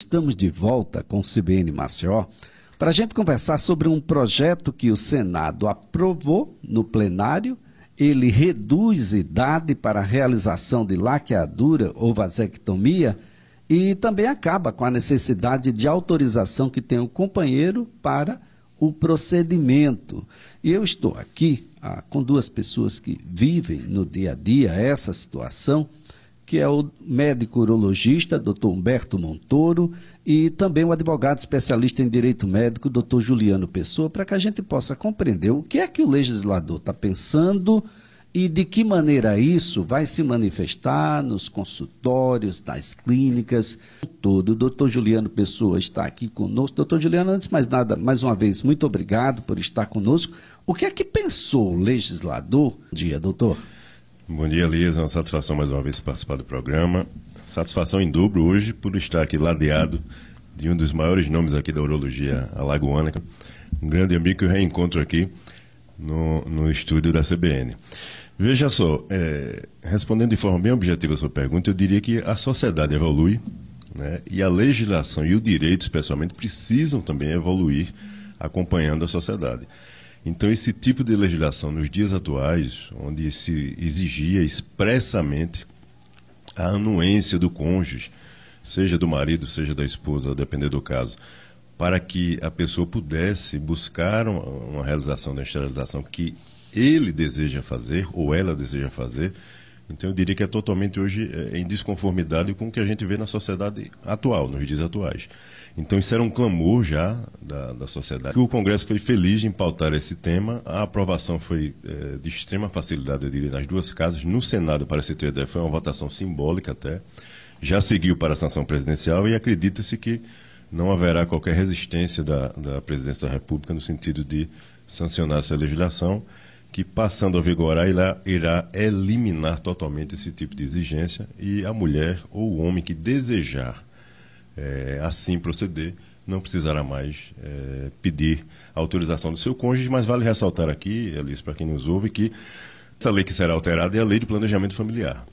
Estamos de volta com o CBN Maceió para a gente conversar sobre um projeto que o Senado aprovou no plenário. Ele reduz idade para a realização de laqueadura ou vasectomia e também acaba com a necessidade de autorização que tem o companheiro para o procedimento. E eu estou aqui ah, com duas pessoas que vivem no dia a dia essa situação que é o médico urologista, doutor Humberto Montoro, e também o advogado especialista em direito médico, doutor Juliano Pessoa, para que a gente possa compreender o que é que o legislador está pensando e de que maneira isso vai se manifestar nos consultórios, nas clínicas, todo. O doutor Juliano Pessoa está aqui conosco. Doutor Juliano, antes de mais nada, mais uma vez, muito obrigado por estar conosco. O que é que pensou o legislador? Bom dia, doutor. Bom dia, Elias. É uma satisfação mais uma vez participar do programa. Satisfação em dobro hoje por estar aqui ladeado de um dos maiores nomes aqui da urologia alagoana, um grande amigo que eu reencontro aqui no, no estúdio da CBN. Veja só, é, respondendo de forma bem objetiva a sua pergunta, eu diria que a sociedade evolui né, e a legislação e o direito, especialmente, precisam também evoluir acompanhando a sociedade. Então, esse tipo de legislação nos dias atuais, onde se exigia expressamente a anuência do cônjuge, seja do marido, seja da esposa, a depender do caso, para que a pessoa pudesse buscar uma realização da esterilização que ele deseja fazer ou ela deseja fazer, então eu diria que é totalmente hoje é, em desconformidade com o que a gente vê na sociedade atual, nos dias atuais. Então isso era um clamor já da, da sociedade. O Congresso foi feliz em pautar esse tema, a aprovação foi é, de extrema facilidade, eu diria, nas duas casas. No Senado, para se ter foi uma votação simbólica até, já seguiu para a sanção presidencial e acredita-se que não haverá qualquer resistência da, da presidência da República no sentido de sancionar essa legislação que, passando a vigorar, irá, irá eliminar totalmente esse tipo de exigência e a mulher ou o homem que desejar é, assim proceder não precisará mais é, pedir autorização do seu cônjuge, mas vale ressaltar aqui, Alice, para quem nos ouve, que essa lei que será alterada é a Lei de Planejamento Familiar.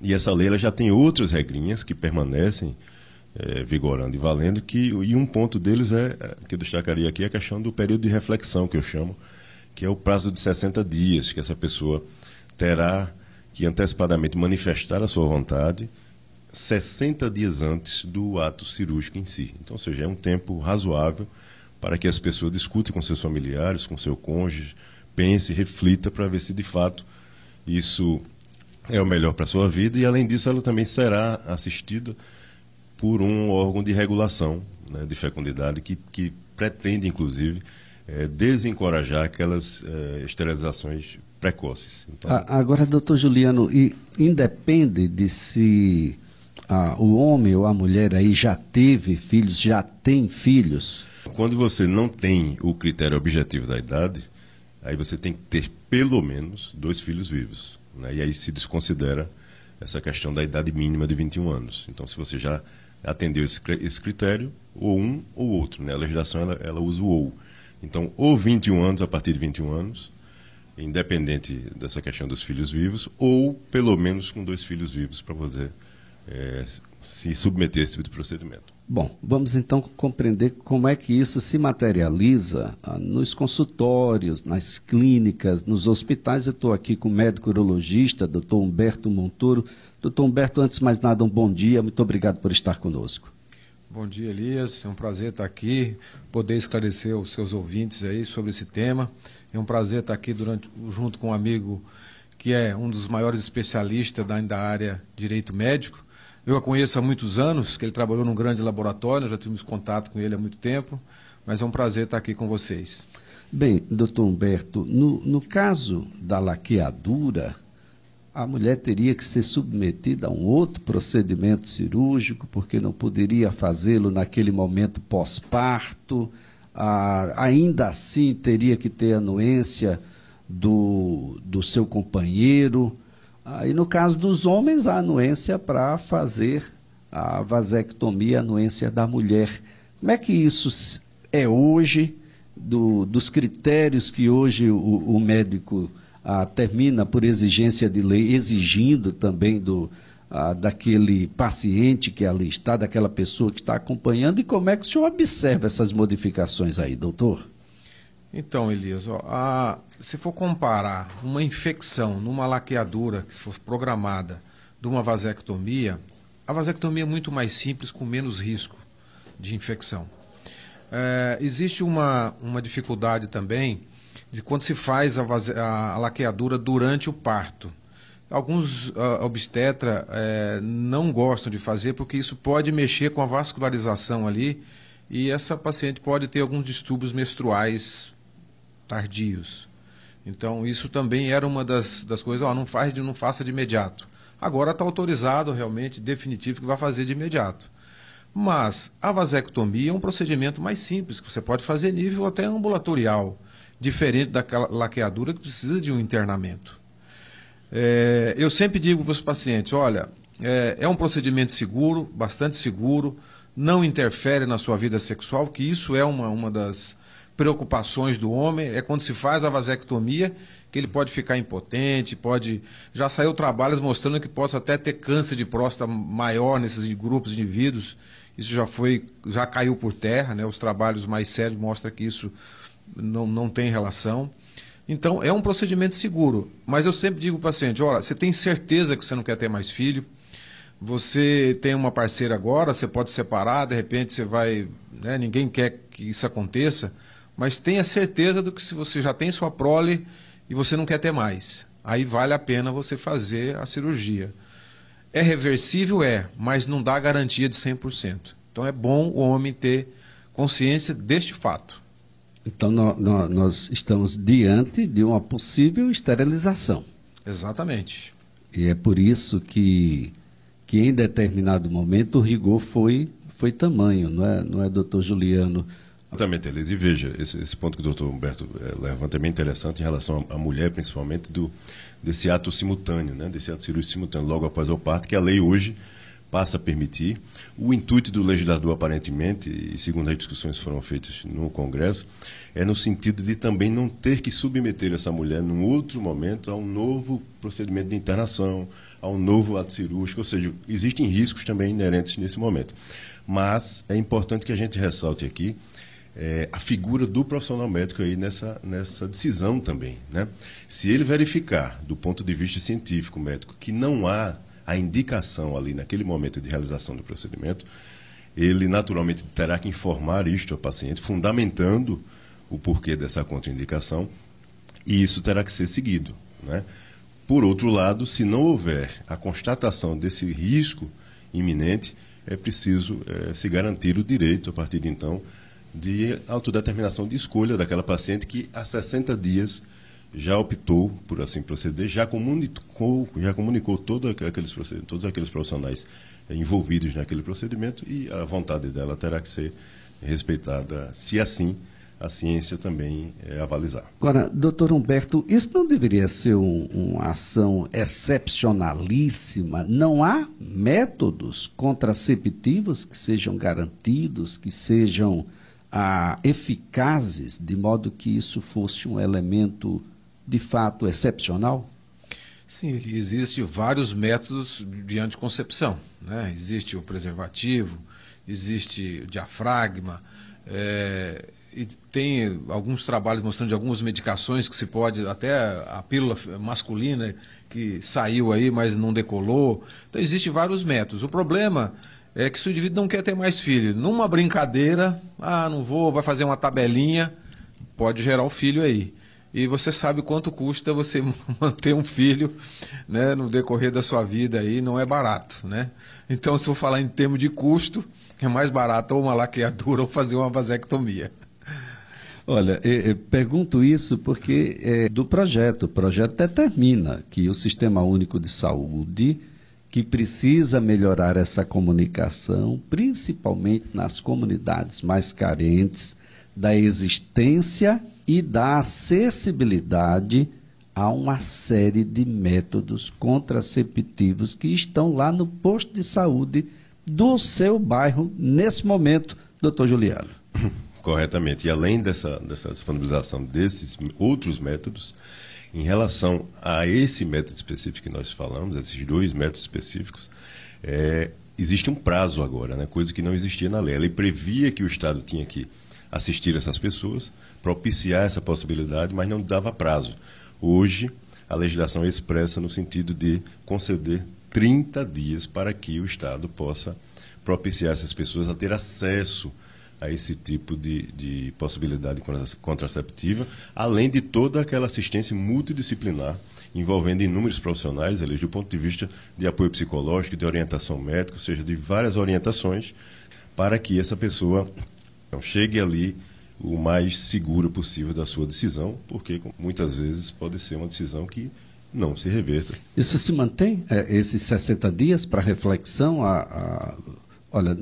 E essa lei já tem outras regrinhas que permanecem é, vigorando e valendo, que, e um ponto deles é, que eu destacaria aqui, é a questão do período de reflexão, que eu chamo, que é o prazo de 60 dias que essa pessoa terá que antecipadamente manifestar a sua vontade 60 dias antes do ato cirúrgico em si. Então, ou seja, é um tempo razoável para que as pessoas discutam com seus familiares, com seu cônjuge, pense, reflita para ver se de fato isso é o melhor para a sua vida e, além disso, ela também será assistida por um órgão de regulação né, de fecundidade que, que pretende, inclusive, é, desencorajar aquelas é, esterilizações precoces. Então... Agora, doutor Juliano, e independe de se o homem ou a mulher aí já teve filhos, já tem filhos? Quando você não tem o critério objetivo da idade, aí você tem que ter pelo menos dois filhos vivos. Né? E aí se desconsidera essa questão da idade mínima de 21 anos. Então, se você já atendeu esse, esse critério, ou um ou outro. Né? A legislação ela, ela usa o ou. Então, ou 21 anos, a partir de 21 anos, independente dessa questão dos filhos vivos, ou pelo menos com dois filhos vivos para poder é, se submeter a esse tipo de procedimento. Bom, vamos então compreender como é que isso se materializa ah, nos consultórios, nas clínicas, nos hospitais. Eu estou aqui com o médico urologista, doutor Humberto Montoro. Doutor Humberto, antes de mais nada, um bom dia. Muito obrigado por estar conosco. Bom dia, Elias. É um prazer estar aqui, poder esclarecer os seus ouvintes aí sobre esse tema. É um prazer estar aqui durante, junto com um amigo que é um dos maiores especialistas da, da área direito médico. Eu a conheço há muitos anos, que ele trabalhou num grande laboratório, já tivemos contato com ele há muito tempo, mas é um prazer estar aqui com vocês. Bem, doutor Humberto, no, no caso da laqueadura, a mulher teria que ser submetida a um outro procedimento cirúrgico, porque não poderia fazê-lo naquele momento pós-parto. Ah, ainda assim, teria que ter anuência do, do seu companheiro. Ah, e no caso dos homens, a anuência para fazer a vasectomia, a anuência da mulher. Como é que isso é hoje, do, dos critérios que hoje o, o médico ah, termina por exigência de lei exigindo também do ah, daquele paciente que ali está, daquela pessoa que está acompanhando e como é que o senhor observa essas modificações aí, doutor? Então, Elias, ó, a, se for comparar uma infecção numa laqueadura que fosse programada de uma vasectomia, a vasectomia é muito mais simples, com menos risco de infecção. É, existe uma, uma dificuldade também de quando se faz a, a laqueadura durante o parto. Alguns uh, obstetra eh, não gostam de fazer porque isso pode mexer com a vascularização ali e essa paciente pode ter alguns distúrbios menstruais tardios. Então isso também era uma das, das coisas, ó, não, faz, não faça de imediato. Agora está autorizado realmente, definitivo, que vai fazer de imediato. Mas a vasectomia é um procedimento mais simples, que você pode fazer nível até ambulatorial diferente da laqueadura que precisa de um internamento. É, eu sempre digo para os pacientes: olha, é, é um procedimento seguro, bastante seguro, não interfere na sua vida sexual, que isso é uma, uma das preocupações do homem, é quando se faz a vasectomia, que ele pode ficar impotente, pode. Já saiu trabalhos mostrando que possa até ter câncer de próstata maior nesses grupos de indivíduos. Isso já foi, já caiu por terra, né? Os trabalhos mais sérios mostram que isso não, não tem relação. Então, é um procedimento seguro. Mas eu sempre digo para o paciente: olha, você tem certeza que você não quer ter mais filho? Você tem uma parceira agora, você pode separar, de repente você vai. Né, ninguém quer que isso aconteça, mas tenha certeza do que se você já tem sua prole e você não quer ter mais. Aí vale a pena você fazer a cirurgia. É reversível? É, mas não dá garantia de 100%. Então é bom o homem ter consciência deste fato. Então, no, no, nós estamos diante de uma possível esterilização. Exatamente. E é por isso que, que em determinado momento, o rigor foi, foi tamanho, não é, não é doutor Juliano? Exatamente, Elise. E veja, esse, esse, ponto que o doutor Humberto eh, levanta é bem interessante em relação à mulher, principalmente, do, desse ato simultâneo, né? desse ato cirúrgico simultâneo, logo após o parto, que a lei hoje passa a permitir. O intuito do legislador, aparentemente, e segundo as discussões que foram feitas no Congresso, é no sentido de também não ter que submeter essa mulher, num outro momento, a um novo procedimento de internação, a um novo ato cirúrgico, ou seja, existem riscos também inerentes nesse momento. Mas é importante que a gente ressalte aqui é, a figura do profissional médico aí nessa, nessa decisão também. Né? Se ele verificar, do ponto de vista científico, médico, que não há a indicação ali naquele momento de realização do procedimento, ele naturalmente terá que informar isto ao paciente, fundamentando o porquê dessa contraindicação, e isso terá que ser seguido. Né? Por outro lado, se não houver a constatação desse risco iminente, é preciso é, se garantir o direito, a partir de então, de autodeterminação de escolha daquela paciente que há 60 dias já optou por assim proceder, já comunicou, já comunicou todo aqueles, todos aqueles profissionais envolvidos naquele procedimento e a vontade dela terá que ser respeitada, se assim a ciência também é, avalizar. Agora, doutor Humberto, isso não deveria ser um, uma ação excepcionalíssima? Não há métodos contraceptivos que sejam garantidos, que sejam ah, eficazes, de modo que isso fosse um elemento de fato excepcional? Sim, existem vários métodos de anticoncepção. Né? Existe o preservativo, existe o diafragma, é, e tem alguns trabalhos mostrando de algumas medicações que se pode, até a pílula masculina que saiu aí, mas não decolou. Então, existem vários métodos. O problema é que se o indivíduo não quer ter mais filho, numa brincadeira, ah, não vou, vai fazer uma tabelinha, pode gerar o um filho aí e você sabe quanto custa você manter um filho né, no decorrer da sua vida aí, não é barato, né? Então, se eu falar em termos de custo, é mais barato ou uma laqueadura ou fazer uma vasectomia. Olha, pergunto isso porque é do projeto. O projeto determina que o Sistema Único de Saúde, que precisa melhorar essa comunicação, principalmente nas comunidades mais carentes, da existência e dá acessibilidade a uma série de métodos contraceptivos que estão lá no posto de saúde do seu bairro nesse momento, doutor Juliano. Corretamente. E além dessa, dessa disponibilização desses outros métodos, em relação a esse método específico que nós falamos, esses dois métodos específicos, é, existe um prazo agora, né? coisa que não existia na lei. A lei previa que o Estado tinha que assistir essas pessoas, propiciar essa possibilidade, mas não dava prazo. Hoje, a legislação é expressa no sentido de conceder 30 dias para que o Estado possa propiciar essas pessoas a ter acesso a esse tipo de, de possibilidade contraceptiva, além de toda aquela assistência multidisciplinar envolvendo inúmeros profissionais, eles do ponto de vista de apoio psicológico, de orientação médica, ou seja, de várias orientações para que essa pessoa então, chegue ali o mais seguro possível da sua decisão, porque muitas vezes pode ser uma decisão que não se reverta. Isso se mantém? É, esses 60 dias para reflexão? A, a, olha,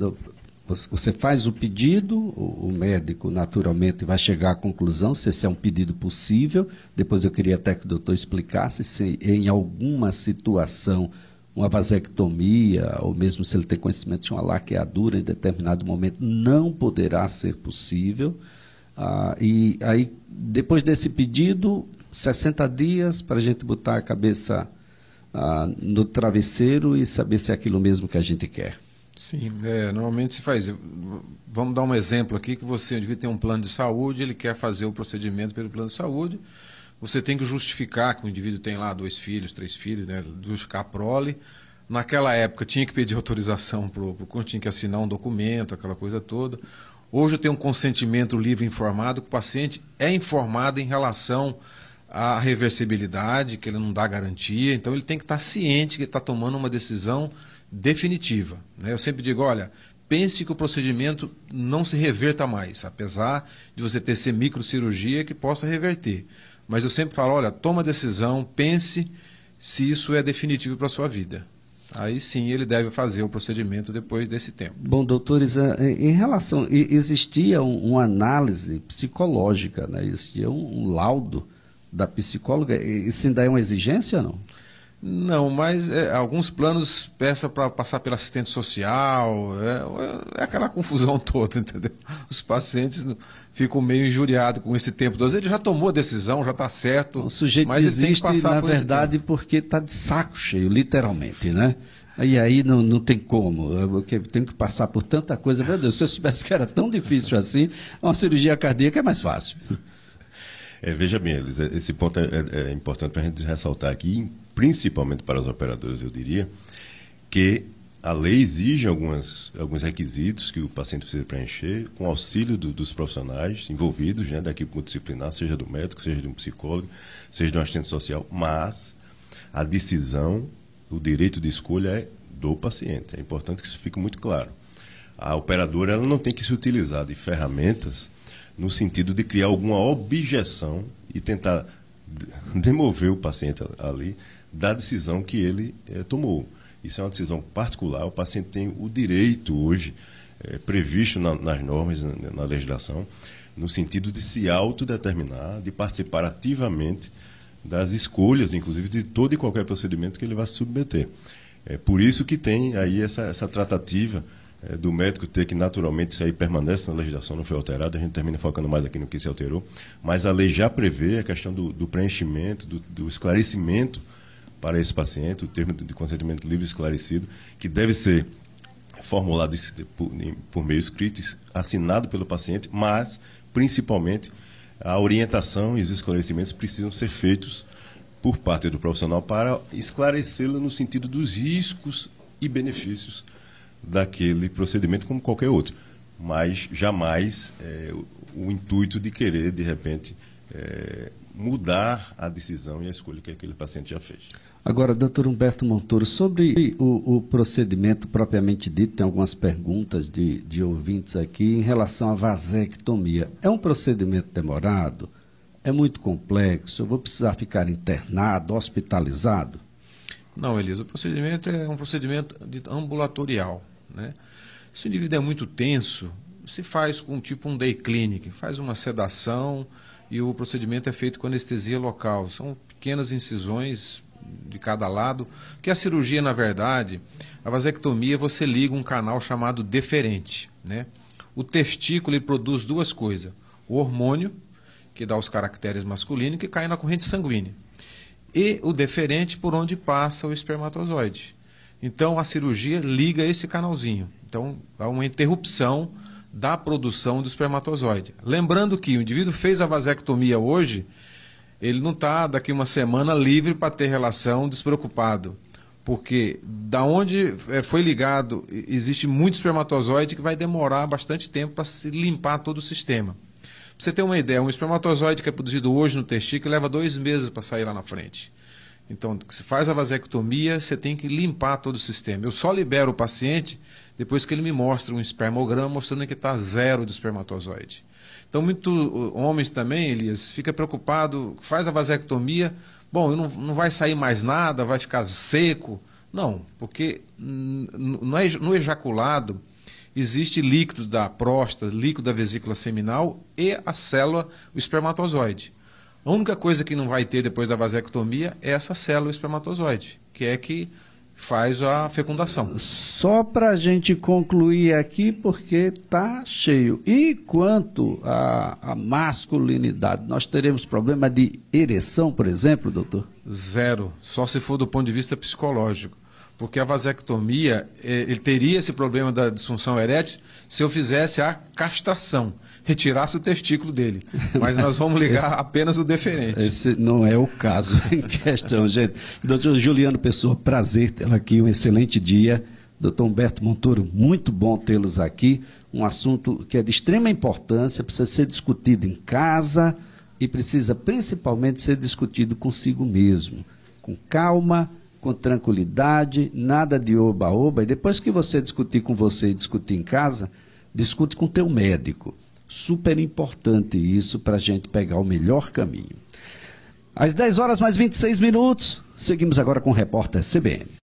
você faz o pedido, o médico naturalmente vai chegar à conclusão se esse é um pedido possível. Depois eu queria até que o doutor explicasse se em alguma situação uma vasectomia, ou mesmo se ele tem conhecimento de uma laqueadura em determinado momento, não poderá ser possível. Ah, e aí, depois desse pedido, 60 dias para a gente botar a cabeça ah, no travesseiro e saber se é aquilo mesmo que a gente quer. Sim, é, normalmente se faz. Vamos dar um exemplo aqui que você, o ter tem um plano de saúde, ele quer fazer o procedimento pelo plano de saúde, você tem que justificar que o indivíduo tem lá dois filhos, três filhos, né? justificar a prole. Naquela época tinha que pedir autorização para o tinha que assinar um documento, aquela coisa toda. Hoje eu tenho um consentimento livre informado, que o paciente é informado em relação à reversibilidade, que ele não dá garantia, então ele tem que estar ciente que está tomando uma decisão definitiva. Né? Eu sempre digo, olha, pense que o procedimento não se reverta mais, apesar de você ter ser microcirurgia que possa reverter. Mas eu sempre falo, olha, toma decisão, pense se isso é definitivo para a sua vida. Aí sim ele deve fazer o procedimento depois desse tempo. Bom, doutores, em relação. Existia uma análise psicológica, né? existia um laudo da psicóloga. Isso ainda é uma exigência ou não? Não, mas é, alguns planos peça para passar pela assistente social, é, é, aquela confusão toda, entendeu? Os pacientes ficam meio injuriados com esse tempo. Às vezes ele já tomou a decisão, já está certo. O sujeito mas passar na por verdade, porque está de saco cheio, literalmente, né? E aí não, não tem como, é, eu tenho que passar por tanta coisa. Meu Deus, se eu soubesse que era tão difícil assim, uma cirurgia cardíaca é mais fácil. É, veja bem, Elis, esse ponto é, é, é importante para a gente ressaltar aqui principalmente para os operadores, eu diria, que a lei exige algumas, alguns requisitos que o paciente precisa preencher, com auxílio do, dos profissionais envolvidos, né, da equipe multidisciplinar, seja do médico, seja de um psicólogo, seja de um assistente social, mas a decisão, o direito de escolha é do paciente. É importante que isso fique muito claro. A operadora ela não tem que se utilizar de ferramentas no sentido de criar alguma objeção e tentar demover o paciente ali da decisão que ele eh, tomou. Isso é uma decisão particular, o paciente tem o direito hoje, eh, previsto na, nas normas, na, né, na, legislação, no sentido de se autodeterminar, de participar ativamente das escolhas, inclusive, de todo e qualquer procedimento que ele vai se submeter. É por isso que tem aí essa, essa tratativa eh, do médico ter que, naturalmente, isso aí permanece na legislação, não foi alterado, a gente termina focando mais aqui no que se alterou, mas a lei já prevê a questão do, do preenchimento, do, do esclarecimento para esse paciente, o termo de consentimento livre esclarecido, que deve ser formulado por, meio escrito, assinado pelo paciente, mas, principalmente, a orientação e os esclarecimentos precisam ser feitos por parte do profissional para esclarecê lo no sentido dos riscos e benefícios daquele procedimento, como qualquer outro. Mas jamais é, o, intuito de querer, de repente, é, mudar a decisão e a escolha que aquele paciente já fez. Agora, doutor Humberto Montoro, sobre o, o, procedimento propriamente dito, tem algumas perguntas de, de ouvintes aqui em relação à vasectomia. É um procedimento demorado? É muito complexo? Eu vou precisar ficar internado, hospitalizado? Não, Elisa, o procedimento é um procedimento ambulatorial. Né? Se o indivíduo é muito tenso, se faz com tipo um day clinic, faz uma sedação e o procedimento é feito com anestesia local. São pequenas incisões de cada lado, que a cirurgia, na verdade, a vasectomia, você liga um canal chamado deferente. Né? O testículo ele produz duas coisas: o hormônio, que dá os caracteres masculinos, que cai na corrente sanguínea, e o deferente, por onde passa o espermatozoide. Então, a cirurgia liga esse canalzinho. Então, há uma interrupção da produção do espermatozoide. Lembrando que o indivíduo fez a vasectomia hoje ele não está daqui uma semana livre para ter relação despreocupado. Porque da onde eh, foi ligado, existe muito espermatozoide que vai demorar bastante tempo para se limpar todo o sistema. Pra você ter uma ideia, um espermatozoide que é produzido hoje no testículo leva dois meses para sair lá na frente. Então, se faz a vasectomia, você tem que limpar todo o sistema. Eu só libero o paciente depois que ele me mostra um espermograma mostrando que está zero de espermatozoide. Então, muito homens também, Elias, fica preocupado, faz a vasectomia, bom, não, não vai sair mais nada, vai ficar seco. Não, porque é no ejaculado existe líquido da próstata, líquido da vesícula seminal e a célula, o espermatozoide. A única coisa que não vai ter depois da vasectomia é essa célula, espermatozoide, que é que faz a fecundação. Só para a gente concluir aqui, porque tá cheio. E quanto à, à masculinidade, nós teremos problema de ereção, por exemplo, doutor? Zero, só se for do ponto de vista psicológico. Porque a vasectomia, eh, ele teria esse problema da disfunção erétil se eu fizesse a castração retirasse o testículo dele. Mas nós vamos ligar esse, apenas o deferente. Esse não é o caso em questão, gente. Doutor Juliano Pessoa, prazer tê-lo aqui, um excelente dia. Doutor Humberto Montoro, muito bom tê-los aqui. Um assunto que é de extrema importância, precisa ser discutido em casa e precisa principalmente ser discutido consigo mesmo, com calma, com tranquilidade, nada de oba-oba. E depois que você discutir com você e discutir em casa, discute com teu médico. Super importante isso para a gente pegar o melhor caminho. Às 10 horas mais 26 minutos, seguimos agora com o repórter CBN.